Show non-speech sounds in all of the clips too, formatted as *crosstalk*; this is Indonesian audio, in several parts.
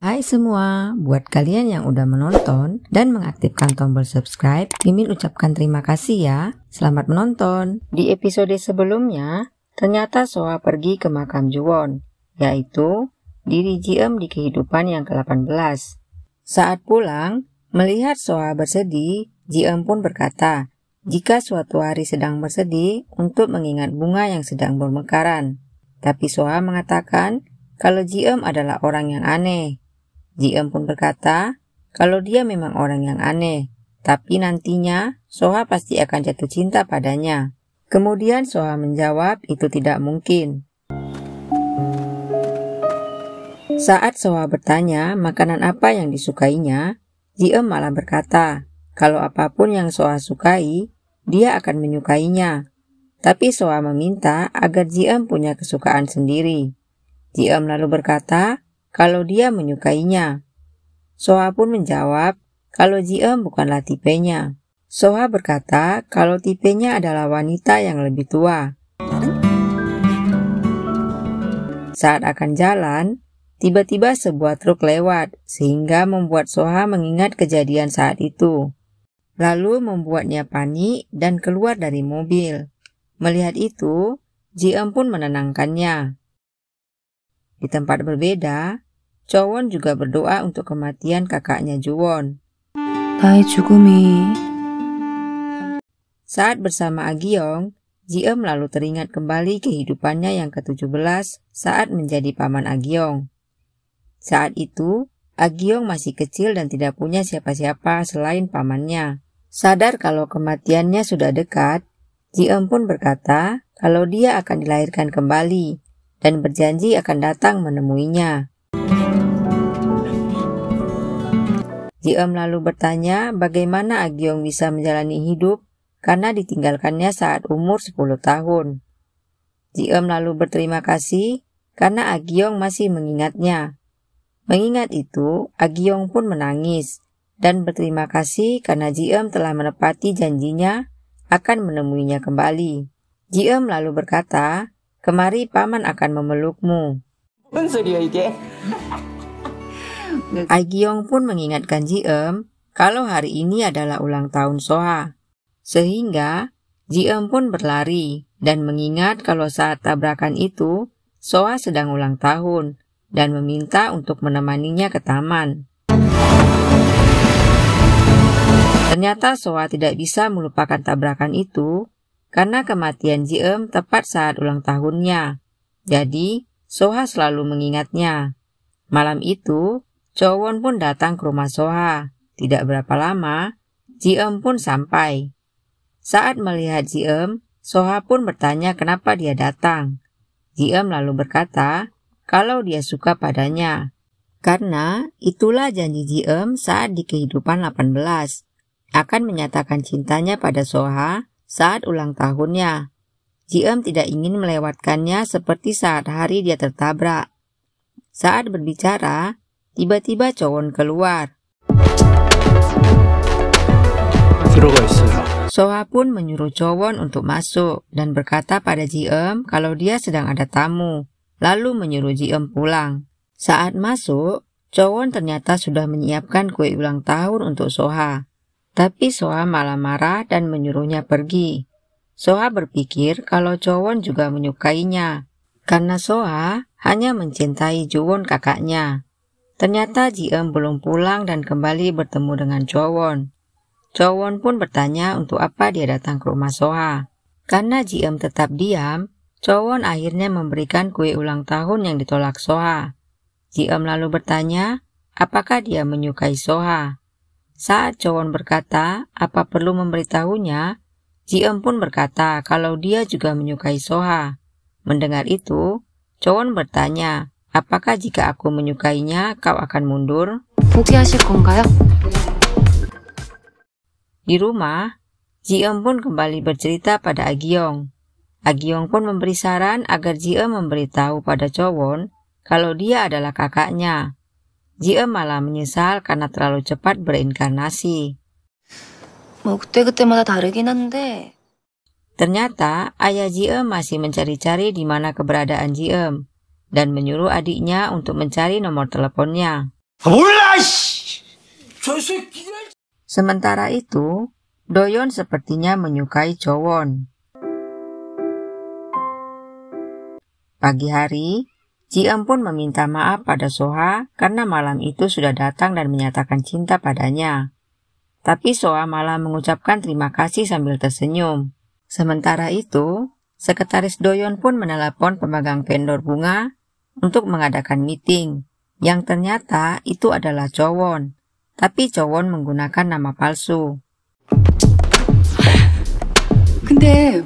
Hai semua, buat kalian yang udah menonton dan mengaktifkan tombol subscribe, Mimin ucapkan terima kasih ya. Selamat menonton. Di episode sebelumnya, ternyata Soa pergi ke makam Juwon, yaitu diri Jiem di kehidupan yang ke-18. Saat pulang, melihat Soa bersedih, Jiem pun berkata, jika suatu hari sedang bersedih untuk mengingat bunga yang sedang bermekaran. Tapi Soa mengatakan kalau Jiem adalah orang yang aneh Jiam pun berkata, kalau dia memang orang yang aneh, tapi nantinya Soha pasti akan jatuh cinta padanya. Kemudian Soha menjawab itu tidak mungkin. Saat Soha bertanya makanan apa yang disukainya, Jiem malah berkata, kalau apapun yang Soha sukai, dia akan menyukainya. Tapi Soha meminta agar Jiem punya kesukaan sendiri. Jiem lalu berkata, kalau dia menyukainya. Soha pun menjawab kalau Jiem bukanlah tipenya. Soha berkata kalau tipenya adalah wanita yang lebih tua. Saat akan jalan, tiba-tiba sebuah truk lewat sehingga membuat Soha mengingat kejadian saat itu. Lalu membuatnya panik dan keluar dari mobil. Melihat itu, Jiem pun menenangkannya. Di tempat berbeda, Chowon juga berdoa untuk kematian kakaknya Juwon. Saat bersama ji Jiem lalu teringat kembali kehidupannya yang ke-17 saat menjadi paman Agiong. Saat itu, Agiong masih kecil dan tidak punya siapa-siapa selain pamannya. Sadar kalau kematiannya sudah dekat, ji Jiem pun berkata kalau dia akan dilahirkan kembali dan berjanji akan datang menemuinya. Ji Eum lalu bertanya bagaimana Agiong bisa menjalani hidup karena ditinggalkannya saat umur 10 tahun. Ji Eum lalu berterima kasih karena Agiong masih mengingatnya. Mengingat itu, Agiong pun menangis dan berterima kasih karena Ji Jiem telah menepati janjinya akan menemuinya kembali. Ji Jiem lalu berkata, "Kemari paman akan memelukmu." Hmm. Agyeong pun mengingatkan Jiem kalau hari ini adalah ulang tahun Soha. Sehingga Jiem pun berlari dan mengingat kalau saat tabrakan itu Soha sedang ulang tahun dan meminta untuk menemaninya ke taman. Ternyata Soha tidak bisa melupakan tabrakan itu karena kematian Jiem tepat saat ulang tahunnya. Jadi, Soha selalu mengingatnya. Malam itu, Jowon pun datang ke rumah Soha. Tidak berapa lama, Jiem pun sampai. Saat melihat Jiem, Soha pun bertanya kenapa dia datang. Jiem lalu berkata, kalau dia suka padanya. Karena itulah janji Jiem saat di kehidupan 18. Akan menyatakan cintanya pada Soha saat ulang tahunnya. Jiem tidak ingin melewatkannya seperti saat hari dia tertabrak. Saat berbicara, Tiba-tiba Cowon keluar. Soha pun menyuruh Chowon untuk masuk dan berkata pada Jiem kalau dia sedang ada tamu, lalu menyuruh Jiem pulang. Saat masuk, Chowon ternyata sudah menyiapkan kue ulang tahun untuk Soha. Tapi Soha malah marah dan menyuruhnya pergi. Soha berpikir kalau Chowon juga menyukainya, karena Soha hanya mencintai Juwon kakaknya. Ternyata Jiem belum pulang dan kembali bertemu dengan Chowon. Chowon pun bertanya untuk apa dia datang ke rumah Soha. Karena Jiem tetap diam, Chowon akhirnya memberikan kue ulang tahun yang ditolak Soha. Jiem lalu bertanya, apakah dia menyukai Soha. Saat Chowon berkata, apa perlu memberitahunya, Jiem pun berkata kalau dia juga menyukai Soha. Mendengar itu, Chowon bertanya, Apakah jika aku menyukainya, kau akan mundur? Di rumah, Ji Eun pun kembali bercerita pada Agiong. Agiong pun memberi saran agar Ji Eun memberitahu pada Chowon kalau dia adalah kakaknya. Ji Eun malah menyesal karena terlalu cepat berinkarnasi. Ternyata ayah Ji Eun masih mencari-cari di mana keberadaan Ji Eun dan menyuruh adiknya untuk mencari nomor teleponnya. Sementara itu, Doyon sepertinya menyukai Jowon. Pagi hari, Ji Eun pun meminta maaf pada Soha karena malam itu sudah datang dan menyatakan cinta padanya. Tapi Soha malah mengucapkan terima kasih sambil tersenyum. Sementara itu, sekretaris Doyon pun menelpon pemegang vendor bunga untuk mengadakan meeting, yang ternyata itu adalah Jowon, tapi Jowon menggunakan nama palsu.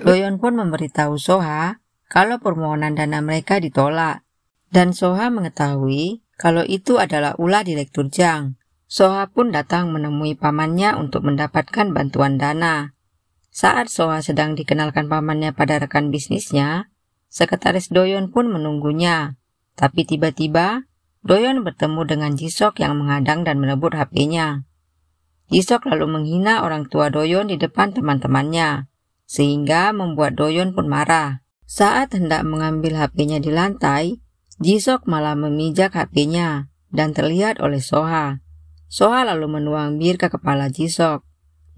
Doyon pun memberitahu Soha kalau permohonan dana mereka ditolak, dan Soha mengetahui kalau itu adalah ulah Direktur Jang. Soha pun datang menemui pamannya untuk mendapatkan bantuan dana. Saat Soha sedang dikenalkan pamannya pada rekan bisnisnya, sekretaris Doyon pun menunggunya. Tapi tiba-tiba, Doyon bertemu dengan Jisok yang mengadang dan merebut HP-nya. Jisok lalu menghina orang tua Doyon di depan teman-temannya, sehingga membuat Doyon pun marah. Saat hendak mengambil HP-nya di lantai, Jisok malah memijak HP-nya dan terlihat oleh Soha. Soha lalu menuang bir ke kepala Jisok.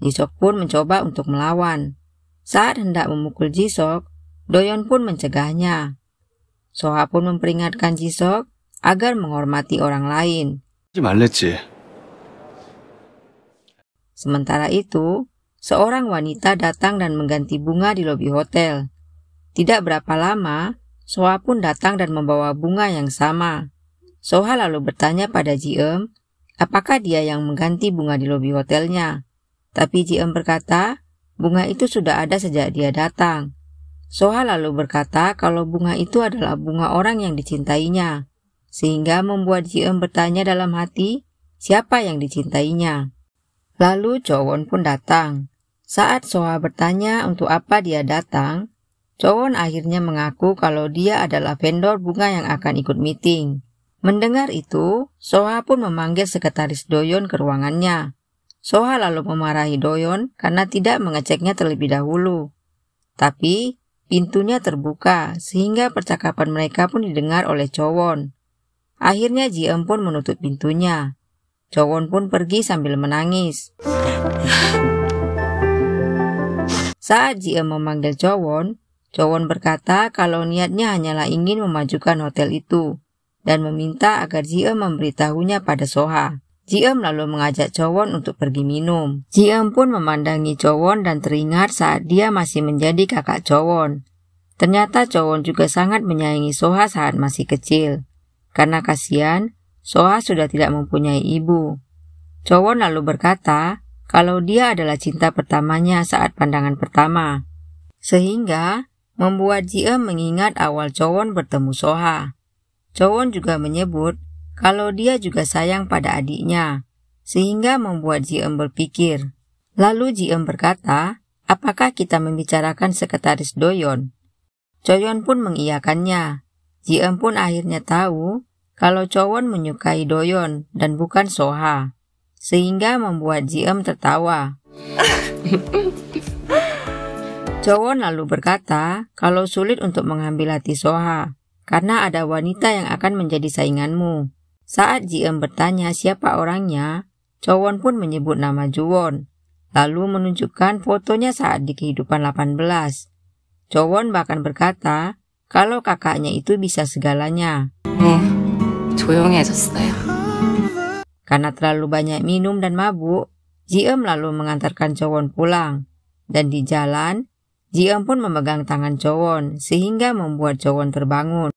Jisok pun mencoba untuk melawan. Saat hendak memukul Jisok, Doyon pun mencegahnya Soha pun memperingatkan Jisok agar menghormati orang lain. Sementara itu, seorang wanita datang dan mengganti bunga di lobi hotel. Tidak berapa lama, Soha pun datang dan membawa bunga yang sama. Soha lalu bertanya pada Jiem, apakah dia yang mengganti bunga di lobi hotelnya. Tapi Jiem berkata, bunga itu sudah ada sejak dia datang. Soha lalu berkata kalau bunga itu adalah bunga orang yang dicintainya, sehingga membuat Jiem bertanya dalam hati siapa yang dicintainya. Lalu Chowon pun datang. Saat Soha bertanya untuk apa dia datang, Chowon akhirnya mengaku kalau dia adalah vendor bunga yang akan ikut meeting. Mendengar itu, Soha pun memanggil sekretaris Doyon ke ruangannya. Soha lalu memarahi Doyon karena tidak mengeceknya terlebih dahulu. Tapi, Pintunya terbuka sehingga percakapan mereka pun didengar oleh Cowon. Akhirnya Jiem pun menutup pintunya. Cowon pun pergi sambil menangis. Saat Jiem memanggil Cowon, Cowon berkata kalau niatnya hanyalah ingin memajukan hotel itu dan meminta agar Jiem memberitahunya pada Soha. Jiem lalu mengajak Cowon untuk pergi minum. Jiem pun memandangi Cowon dan teringat saat dia masih menjadi kakak Cowon. Ternyata Cowon juga sangat menyayangi Soha saat masih kecil. Karena kasihan, Soha sudah tidak mempunyai ibu. Cowon lalu berkata kalau dia adalah cinta pertamanya saat pandangan pertama. Sehingga membuat Jiem mengingat awal Cowon bertemu Soha. Cowon juga menyebut kalau dia juga sayang pada adiknya, sehingga membuat Jiem berpikir. Lalu Jiem berkata, apakah kita membicarakan sekretaris Doyon? Choyon pun mengiyakannya. Jiem pun akhirnya tahu kalau Chowon menyukai Doyon dan bukan Soha, sehingga membuat Jiem tertawa. *laughs* Chowon lalu berkata kalau sulit untuk mengambil hati Soha, karena ada wanita yang akan menjadi sainganmu. Saat Jiem bertanya siapa orangnya, Chowon pun menyebut nama Juwon, lalu menunjukkan fotonya saat di kehidupan 18. Chowon bahkan berkata kalau kakaknya itu bisa segalanya. Eh, Karena terlalu banyak minum dan mabuk, Jiem lalu mengantarkan Chowon pulang. Dan di jalan, Jiem pun memegang tangan Chowon sehingga membuat Chowon terbangun.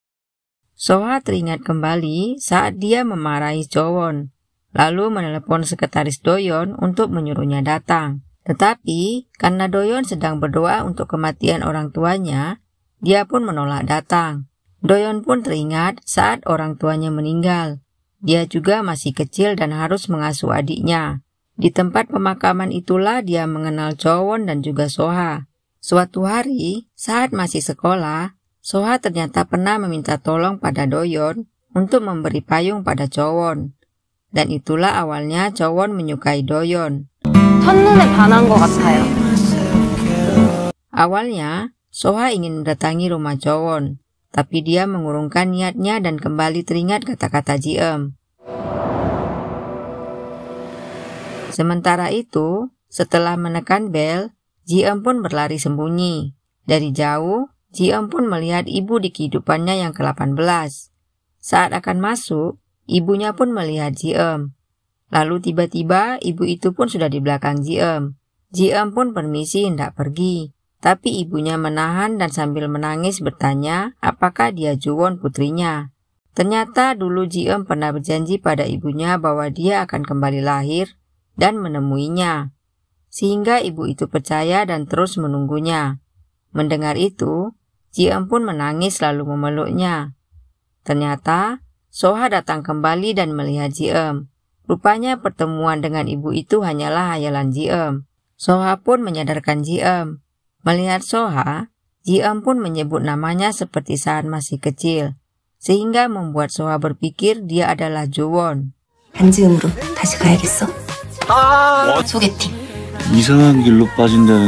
Soha teringat kembali saat dia memarahi Jowon, lalu menelepon sekretaris Doyon untuk menyuruhnya datang. Tetapi karena Doyon sedang berdoa untuk kematian orang tuanya, dia pun menolak datang. Doyon pun teringat saat orang tuanya meninggal. Dia juga masih kecil dan harus mengasuh adiknya. Di tempat pemakaman itulah dia mengenal Jowon dan juga Soha. Suatu hari, saat masih sekolah, Soha ternyata pernah meminta tolong pada Doyon untuk memberi payung pada Chowon. Dan itulah awalnya Chowon menyukai Doyon. Awalnya, Soha ingin mendatangi rumah Chowon, tapi dia mengurungkan niatnya dan kembali teringat kata-kata Jiem. Sementara itu, setelah menekan bel, Jiem pun berlari sembunyi. Dari jauh, Ji Jiom pun melihat ibu di kehidupannya yang ke-18. Saat akan masuk, ibunya pun melihat Ji Jiom. Lalu tiba-tiba ibu itu pun sudah di belakang Ji Ji Jiom pun permisi hendak pergi. Tapi ibunya menahan dan sambil menangis bertanya apakah dia Juwon putrinya. Ternyata dulu Ji Jiom pernah berjanji pada ibunya bahwa dia akan kembali lahir dan menemuinya. Sehingga ibu itu percaya dan terus menunggunya. Mendengar itu, Jiem pun menangis lalu memeluknya. Ternyata, Soha datang kembali dan melihat Jiem. Rupanya pertemuan dengan ibu itu hanyalah hayalan Jiem. Soha pun menyadarkan Jiem. Melihat Soha, Jiem pun menyebut namanya seperti saat masih kecil, sehingga membuat Soha berpikir dia adalah Jowon. 한지음으로 다시 가야겠어. 소개팅. 이상한 길로 빠진다는